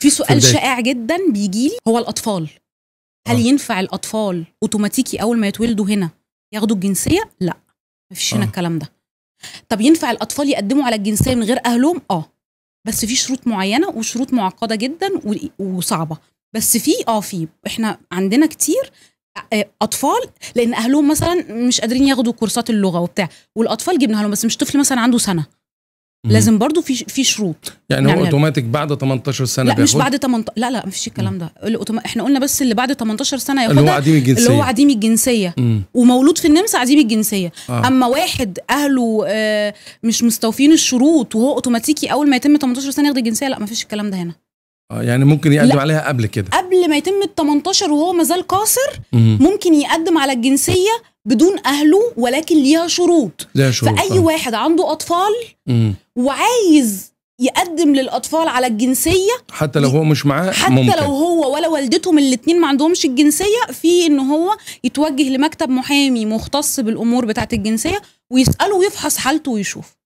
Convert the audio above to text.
في سؤال شائع جدا بيجي لي هو الاطفال هل آه. ينفع الاطفال اوتوماتيكي اول ما يتولدوا هنا ياخدوا الجنسيه لا مفيش آه. هنا الكلام ده طب ينفع الاطفال يقدموا على الجنسيه من غير اهلهم اه بس في شروط معينه وشروط معقده جدا وصعبه بس في اه في احنا عندنا كتير آه، اطفال لان اهلهم مثلا مش قادرين ياخدوا كورسات اللغه وبتاع والاطفال جبناها لهم بس مش طفل مثلا عنده سنه لازم برضو في في شروط يعني هو اوتوماتيك بعد 18 سنه لا مش بعد 18 لا لا مفيش الكلام ده الأوتوما... احنا قلنا بس اللي بعد 18 سنه ياخدها اللي هو عديم الجنسيه اللي هو عديم الجنسيه مم. ومولود في النمسا عديم الجنسيه آه. اما واحد اهله آه مش مستوفين الشروط وهو اوتوماتيكي اول ما يتم 18 سنه ياخد الجنسيه لا مفيش الكلام ده هنا اه يعني ممكن يقدم لا. عليها قبل كده قبل ما يتم ال 18 وهو مازال قاصر ممكن يقدم على الجنسيه بدون اهله ولكن ليها شروط ليها شروط فاي آه. واحد عنده اطفال وعايز يقدم للاطفال على الجنسيه حتى لو هو مش معاه حتى ممكن. لو هو ولا والدتهم الاثنين ما عندهمش الجنسيه في ان هو يتوجه لمكتب محامي مختص بالامور بتاعه الجنسيه ويساله ويفحص حالته ويشوف